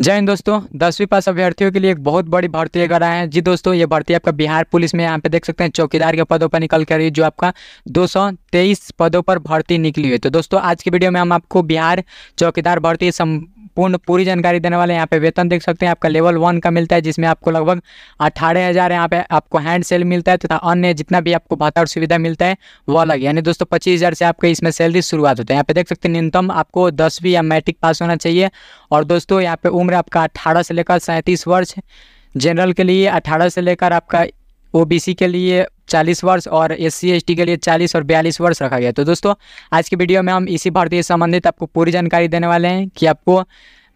जय हिंद दोस्तों दसवीं पास अभ्यर्थियों के लिए एक बहुत बड़ी भर्ती लेकर आए हैं जी दोस्तों ये भर्ती आपका बिहार पुलिस में यहाँ पे देख सकते हैं चौकीदार के पदों पर निकल कर जो आपका 223 पदों पर भर्ती निकली हुई है तो दोस्तों आज की वीडियो में हम आपको बिहार चौकीदार भर्ती पूर्ण पूरी जानकारी देने वाले हैं यहाँ पे वेतन देख सकते हैं आपका लेवल वन का मिलता है जिसमें आपको लगभग अठारह हज़ार यहाँ पे आपको हैंड सेल मिलता है तथा तो अन्य जितना भी आपको भाता और सुविधा मिलता है वो अलग यानी दोस्तों पच्चीस हज़ार से आपके इसमें सैलरी शुरुआत होता है यहाँ पे देख सकते हैं न्यूनतम आपको दसवीं या मैट्रिक पास होना चाहिए और दोस्तों यहाँ पे उम्र आपका अट्ठारह से लेकर सैंतीस वर्ष जनरल के लिए अठारह से लेकर आपका ओबीसी के लिए 40 वर्ष और एस सी के लिए 40 और 42 वर्ष रखा गया तो दोस्तों आज की वीडियो में हम इसी भर्ती से संबंधित आपको पूरी जानकारी देने वाले हैं कि आपको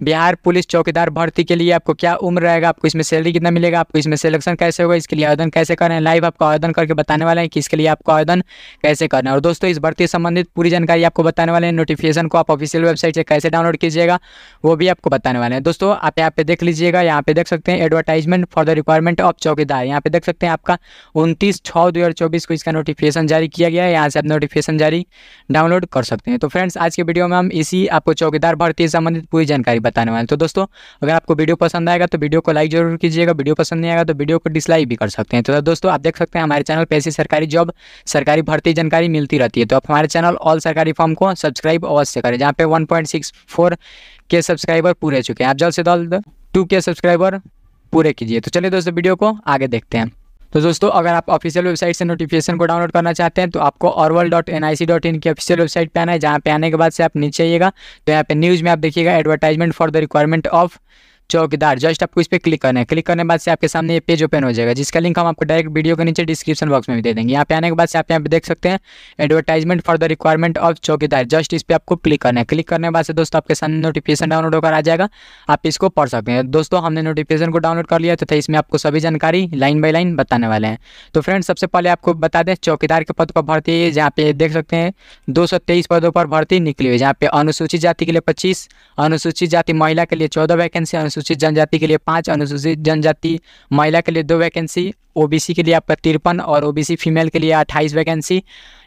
बिहार पुलिस चौकीदार भर्ती के लिए आपको क्या उम्र रहेगा आपको इसमें सैलरी कितना मिलेगा आपको इसमें सिलेक्शन कैसे होगा इसके लिए आवेदन कैसे करें लाइव आपको आवेदन करके बताने वाले हैं कि इसके लिए आपको आवेदन कैसे करना है और दोस्तों इस भर्ती से संबंधित पूरी जानकारी आपको बताने वाले हैं नोटिफिकेशन को आप ऑफिशियल वेबसाइट से कैसे डाउनलोड कीजिएगा वो भी आपको बताने वाले हैं दोस्तों आप यहाँ पे देख लीजिएगा यहाँ पे देख सकते हैं advertisement for the requirement of chowkidar यहाँ पे देख सकते हैं आपका उनतीस छः दो को इसका नोटिफिकेशन जारी किया गया है यहाँ से आप नोटिफिकेशन जारी डाउनलोड कर सकते हैं तो फ्रेंड्स आज के वीडियो में हम इसी आपको चौकीदार भर्ती से संबंधित पूरी जानकारी बताने वाले तो दोस्तों अगर आपको वीडियो पसंद आएगा तो वीडियो को लाइक जरूर कीजिएगा वीडियो पसंद नहीं आएगा तो वीडियो को डिसलाइक भी कर सकते हैं तो दोस्तों आप देख सकते हैं हमारे चैनल पर ऐसी सरकारी जॉब सरकारी भर्ती जानकारी मिलती रहती है तो आप हमारे चैनल ऑल सरकारी फॉर्म को सब्सक्राइब अवश्य करें जहाँ पे वन के सब्सक्राइबर पूरे चुके हैं आप जल्द से जल्द टू के सब्सक्राइबर पूरे कीजिए तो चलिए दोस्तों वीडियो को आगे देखते हैं तो दोस्तों अगर आप ऑफिशियल वेबसाइट से नोटिफिकेशन को डाउनलोड करना चाहते हैं तो आपको Arwal dot N I C dot in की ऑफिशियल वेबसाइट पर आना है जहाँ पे आने के बाद से आप नीचे आइएगा तो यहाँ पे न्यूज़ में आप देखिएगा advertisement for the requirement of chowkidar just आपको इस पर क्लिक करना है क्लिक करने के बाद से आपके सामने ये पेज ओपन हो जाएगा जिसका लिंक हम आपको डायरेक्ट वीडियो के नीचे डिस्क्रिप्शन बॉक्स में भी दे देंगे यहाँ पे आने के बाद से आप यहाँ पे देख सकते हैं advertisement for the requirement of chowkidar just इस पर आपको क्लिक करना है क्लिक करने के बाद से दोस्तों आपके सामने नोटिफिकेशन डाउनलोड होकर आ जाएगा आप इसको पढ़ सकते हैं दोस्तों हमने नोटिफिकेशन को डाउनलोड कर लिया तो इसमें आपको सभी जानकारी लाइन बाई लाइन बताने वाले हैं तो फ्रेंड सबसे पहले आपको बता दें चौकीदार के पद पर भर्ती है जहाँ पे देख सकते हैं दो पदों पर भर्ती निकली हुई जहाँ पे अनुसूचित जाति के लिए पच्चीस अनुसूचित जाति महिला के लिए चौदह वैकेंसी अनुसूचित अनुसूचित जनजाति के लिए पाँच अनुसूचित जनजाति महिला के लिए दो वैकेंसी ओबीसी के लिए आपका तिरपन और ओबीसी फीमेल के लिए अट्ठाईस वैकेंसी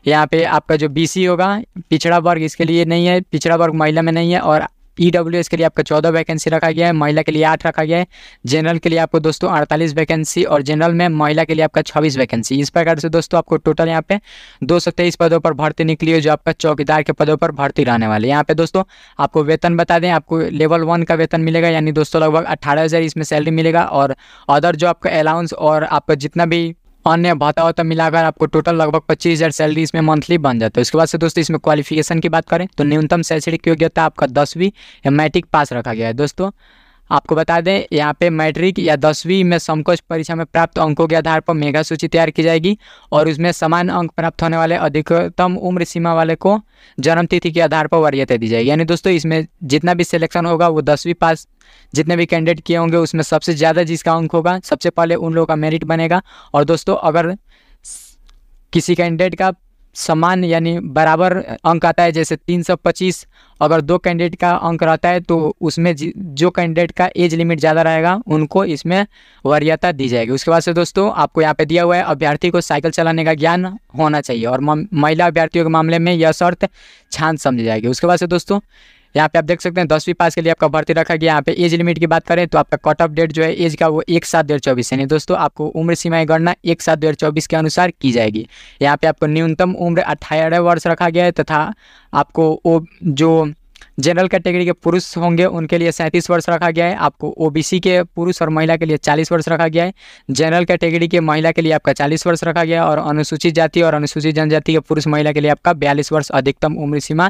यहाँ पे आपका जो बीसी होगा पिछड़ा वर्ग इसके लिए नहीं है पिछड़ा वर्ग महिला में नहीं है और ई डब्ल्यू एस के लिए आपका चौदह वैकेंसी रखा गया है महिला के लिए आठ रखा गया है जनरल के लिए आपको दोस्तों अड़तालीस वैकेंसी और जनरल में महिला के लिए आपका छब्बीस वैकेंसी इस प्रकार से दोस्तों आपको टोटल यहाँ पे दो सौ तेईस पदों पर भर्ती निकली है जो आपका चौकीदार के पदों पर भर्ती रहने वाले यहाँ पे दोस्तों आपको वेतन बता दें आपको लेवल वन का वेतन मिलेगा यानी दोस्तों लगभग अट्ठारह इसमें सैलरी मिलेगा और अदर जो आपका अलाउंस और आपका जितना भी अन्य भाता वाता मिलाकर आपको टोटल लगभग पच्चीस हज़ार सैलरी इसमें मंथली बन जाता है उसके बाद से दोस्तों इसमें क्वालिफिकेशन की बात करें तो न्यूनतम शैक्षणिक योग्यता आपका दसवीं या मैट्रिक पास रखा गया है दोस्तों आपको बता दें यहाँ पे मैट्रिक या दसवीं में समकोच परीक्षा में प्राप्त अंकों के आधार पर मेगा सूची तैयार की जाएगी और उसमें समान अंक प्राप्त होने वाले अधिकतम उम्र सीमा वाले को जन्म तिथि के आधार पर वरीयता दी जाएगी यानी दोस्तों इसमें जितना भी सिलेक्शन होगा वो दसवीं पास जितने भी कैंडिडेट किए होंगे उसमें सबसे ज़्यादा जिसका अंक होगा सबसे पहले उन लोगों का मेरिट बनेगा और दोस्तों अगर किसी कैंडिडेट का समान यानी बराबर अंक आता है जैसे 325 अगर दो कैंडिडेट का अंक रहता है तो उसमें जो कैंडिडेट का एज लिमिट ज़्यादा रहेगा उनको इसमें वरीयता दी जाएगी उसके बाद से दोस्तों आपको यहाँ पे दिया हुआ है अभ्यर्थी को साइकिल चलाने का ज्ञान होना चाहिए और महिला अभ्यर्थियों के मामले में यह शर्त छान समझी जाएगी उसके बाद से दोस्तों यहाँ पे आप देख सकते हैं दसवीं पास के लिए आपका भर्ती रखा गया यहाँ पे एज लिमिट की बात करें तो आपका कट ऑफ डेट जो है एज का वो एक सात दो चौबीस यानी दोस्तों आपको उम्र सीमाएं गणना एक सात दो चौबीस के अनुसार की जाएगी यहाँ पे आपको न्यूनतम उम्र अठारह वर्ष रखा गया है तथा आपको वो जो जनरल कैटेगरी के पुरुष होंगे उनके लिए सैंतीस वर्ष रखा गया है आपको ओबीसी के पुरुष और महिला के लिए चालीस वर्ष रखा गया है जनरल कैटेगरी के महिला के लिए आपका चालीस वर्ष रखा गया है और अनुसूचित जाति और अनुसूचित जनजाति के पुरुष महिला के लिए आपका बयालीस वर्ष अधिकतम उम्र सीमा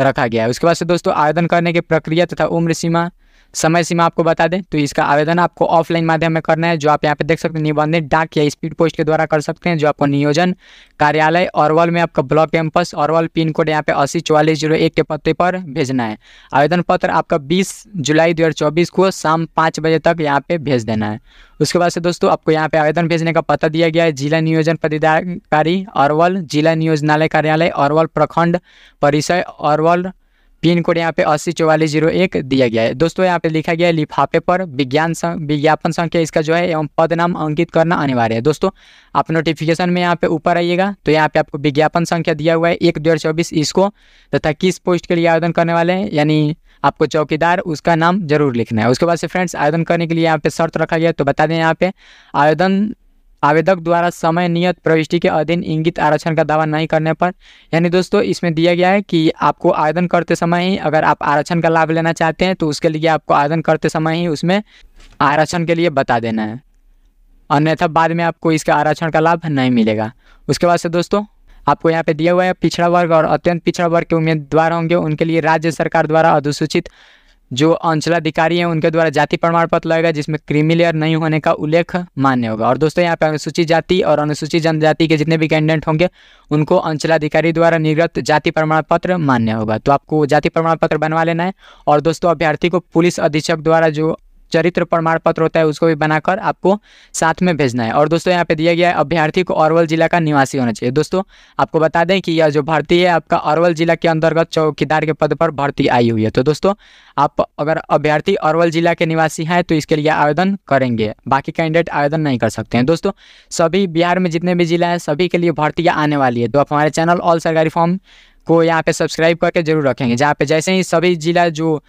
रखा गया है उसके बाद से दोस्तों आवेदन करने की प्रक्रिया तथा उम्र सीमा समय सीमा आपको बता दें तो इसका आवेदन आपको ऑफलाइन माध्यम में करना है जो आप यहाँ पे देख सकते हैं निबंधित डाक या स्पीड पोस्ट के द्वारा कर सकते हैं जो आपको नियोजन कार्यालय औरवल में आपका block campus Arwal pin code यहाँ पे अस्सी चौवालीस जीरो एक के पत्ते पर भेजना है आवेदन पत्र आपका बीस जुलाई दो को शाम पाँच बजे तक यहाँ पे भेज देना है उसके बाद से दोस्तों आपको यहाँ पे आवेदन भेजने का पता दिया गया है जिला नियोजन पदाधिकारी औरवल जिला नियोजनालय कार्यालय औरवल प्रखंड परिसर औरवल पिन कोड यहाँ पे अस्सी चौवालीस जीरो एक दिया गया है दोस्तों यहाँ पे लिखा गया है लिफाफे पर विज्ञान विज्ञापन संख्या इसका जो है एवं पद नाम अंकित करना अनिवार्य है दोस्तों आप नोटिफिकेशन में यहाँ पे ऊपर आइएगा तो यहाँ पे आपको विज्ञापन संख्या दिया हुआ है एक दो इसको तथा किस पोस्ट के लिए आवेदन करने वाले हैं यानी आपको चौकीदार उसका नाम जरूर लिखना है उसके बाद से फ्रेंड्स आवेदन करने के लिए यहाँ पे शर्त रखा गया तो बता दें यहाँ पे आवेदन आवेदक द्वारा समय नियत प्रविष्टि के अधीन इंगित आरक्षण का दावा नहीं करने पर यानी दोस्तों इसमें दिया गया है कि आपको आवेदन करते समय ही अगर आप आरक्षण का लाभ लेना चाहते हैं तो उसके लिए आपको आवेदन करते समय ही उसमें आरक्षण के लिए बता देना है अन्यथा बाद में आपको इसका आरक्षण का लाभ नहीं मिलेगा उसके बाद से दोस्तों आपको यहाँ पे दिया हुआ है पिछड़ा वर्ग और अत्यंत पिछड़ा वर्ग के उम्मीदवार होंगे उनके लिए राज्य सरकार द्वारा अधिसूचित जो अंचलाधिकारी हैं उनके द्वारा जाति प्रमाण पत्र लगेगा जिसमें क्रीमी लेयर नहीं होने का उल्लेख मान्य होगा और दोस्तों यहाँ पे अनुसूचित जाति और अनुसूचित जनजाति के जितने भी कैंडिडेट होंगे उनको अंचलाधिकारी द्वारा निर्गत जाति प्रमाण पत्र मान्य होगा तो आपको जाति प्रमाण पत्र बनवा लेना है और दोस्तों अभ्यर्थी को पुलिस अधीक्षक द्वारा जो चरित्र प्रमाण पत्र होता है उसको भी बनाकर आपको साथ में भेजना है और दोस्तों यहाँ पे दिया गया है अभ्यर्थी को अरवल जिला का निवासी होना चाहिए दोस्तों आपको बता दें कि यह जो भर्ती है आपका अरवल जिला के अंतर्गत चौकीदार के पद पर भर्ती आई हुई है तो दोस्तों आप अगर अभ्यर्थी अरवल जिला के निवासी हैं तो इसके लिए आवेदन करेंगे बाकी कैंडिडेट आवेदन नहीं कर सकते हैं दोस्तों सभी बिहार में जितने भी जिला हैं सभी के लिए भर्तियाँ आने वाली है तो आप हमारे चैनल ऑल सरकारी फॉर्म को यहाँ पे सब्सक्राइब करके जरूर रखेंगे जहाँ पे जैसे ही सभी जिला जो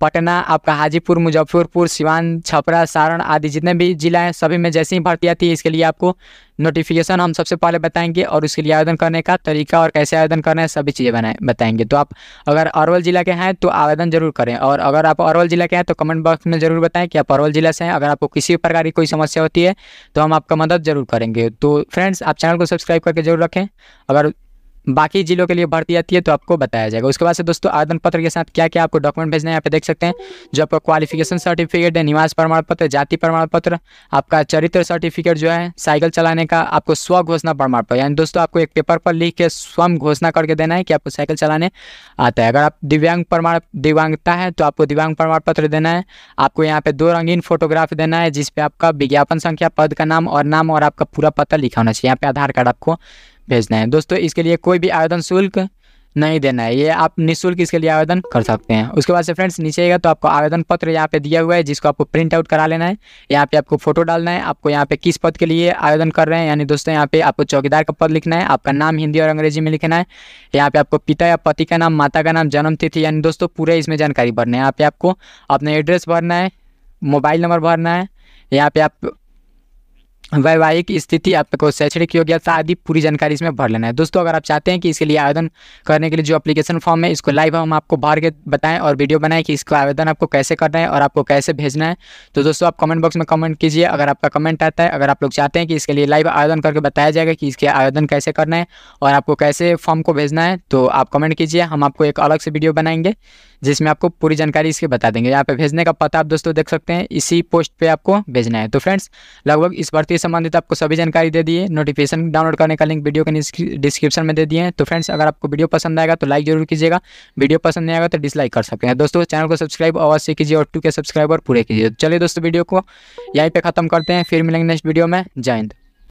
पटना आपका हाजीपुर मुजफ्फरपुर सिवान छपरा सारण आदि जितने भी जिला हैं सभी में जैसे ही भर्ती आती है इसके लिए आपको नोटिफिकेशन हम सबसे पहले बताएंगे और उसके लिए आवेदन करने का तरीका और कैसे आवेदन करना है सभी चीज़ें बनाए बताएंगे तो आप अगर अरवल जिला के हैं तो आवेदन जरूर करें और अगर आप अरवल जिला के हैं तो कमेंट बॉक्स में जरूर बताएं कि आप अरवल जिला से हैं अगर आपको किसी भी प्रकार की कोई समस्या होती है तो हम आपका मदद जरूर करेंगे तो फ्रेंड्स आप चैनल को सब्सक्राइब करके जरूर रखें अगर बाकी जिलों के लिए भर्ती आती है तो आपको बताया जाएगा उसके बाद से दोस्तों आवेदन पत्र के साथ क्या क्या आपको डॉक्यूमेंट भेजना है यहाँ पे देख सकते हैं जो आपका क्वालिफिकेशन सर्टिफिकेट है निवास प्रमाण पत्र जाति प्रमाण पत्र आपका चरित्र सर्टिफिकेट जो है साइकिल चलाने का आपको स्व घोषणा प्रमाण पत्र यानी दोस्तों आपको एक पेपर पर लिख के स्वयं घोषणा करके देना है कि आपको साइकिल चलाने आता है अगर आप दिव्यांग प्रमाण दिव्यांगता है तो आपको दिव्यांग प्रमाण पत्र देना है आपको यहाँ पे दो रंगीन फोटोग्राफ देना है जिसपे आपका विज्ञापन संख्या पद का नाम और नाम और आपका पूरा पता लिखा होना चाहिए यहाँ पे आधार कार्ड आपको भेजना है दोस्तों इसके लिए कोई भी आवेदन शुल्क नहीं देना है ये आप निःशुल्क इसके लिए आवेदन कर सकते हैं उसके बाद से फ्रेंड्स नीचे आएगा तो आपको आवेदन पत्र यहाँ पे दिया हुआ है जिसको आपको प्रिंट आउट करा लेना है यहाँ पे आपको फोटो डालना है आपको यहाँ पे किस पद के लिए आवेदन कर रहे हैं यानी दोस्तों यहाँ पे आपको चौकीदार का पद लिखना है आपका नाम हिंदी और अंग्रेजी में लिखना है यहाँ पे आपको पिता या पति का नाम माता का नाम जन्म तिथि यानी दोस्तों पूरे इसमें जानकारी भरना है यहाँ पे आपको अपना एड्रेस भरना है मोबाइल नंबर भरना है यहाँ पे आप वैवाहिक स्थिति आपको शैक्षणिक योग्यता आदि पूरी जानकारी इसमें भर लेना है दोस्तों अगर आप चाहते हैं कि इसके लिए आवेदन करने के लिए जो एप्लीकेशन फॉर्म है इसको लाइव हम आपको भर के बताएं और वीडियो बनाएं कि इसको आवेदन आपको कैसे करना है और आपको कैसे भेजना है तो दोस्तों आप कमेंट बॉक्स में कमेंट कीजिए अगर आपका कमेंट आता है अगर आप लोग चाहते हैं कि इसके लिए लाइव आवेदन करके बताया जाएगा कि इसके आवेदन कैसे करना है और आपको कैसे फॉर्म को भेजना है तो आप कमेंट कीजिए हम आपको एक अलग से वीडियो बनाएंगे जिसमें आपको पूरी जानकारी इसकी बता देंगे यहाँ पर भेजने का पता आप दोस्तों देख सकते हैं इसी पोस्ट पर आपको भेजना है तो फ्रेंड्स लगभग इस भर्ती इसके संबंधित आपको सभी जानकारी दे दिए नोटिफिकेशन डाउनलोड करने का लिंक वीडियो के डिस्क्रिप्शन में दे दिए हैं तो फ्रेंड्स अगर आपको वीडियो पसंद आएगा तो लाइक जरूर कीजिएगा वीडियो पसंद नहीं आएगा तो डिसलाइक कर सकते हैं दोस्तों चैनल को सब्सक्राइब अवश्य कीजिए और टू के सब्सक्राइबर पूरे कीजिए चलिए दोस्तों वीडियो को यहीं पर खत्म करते हैं फिर मिलेंगे नेक्स्ट वीडियो में जय हिंद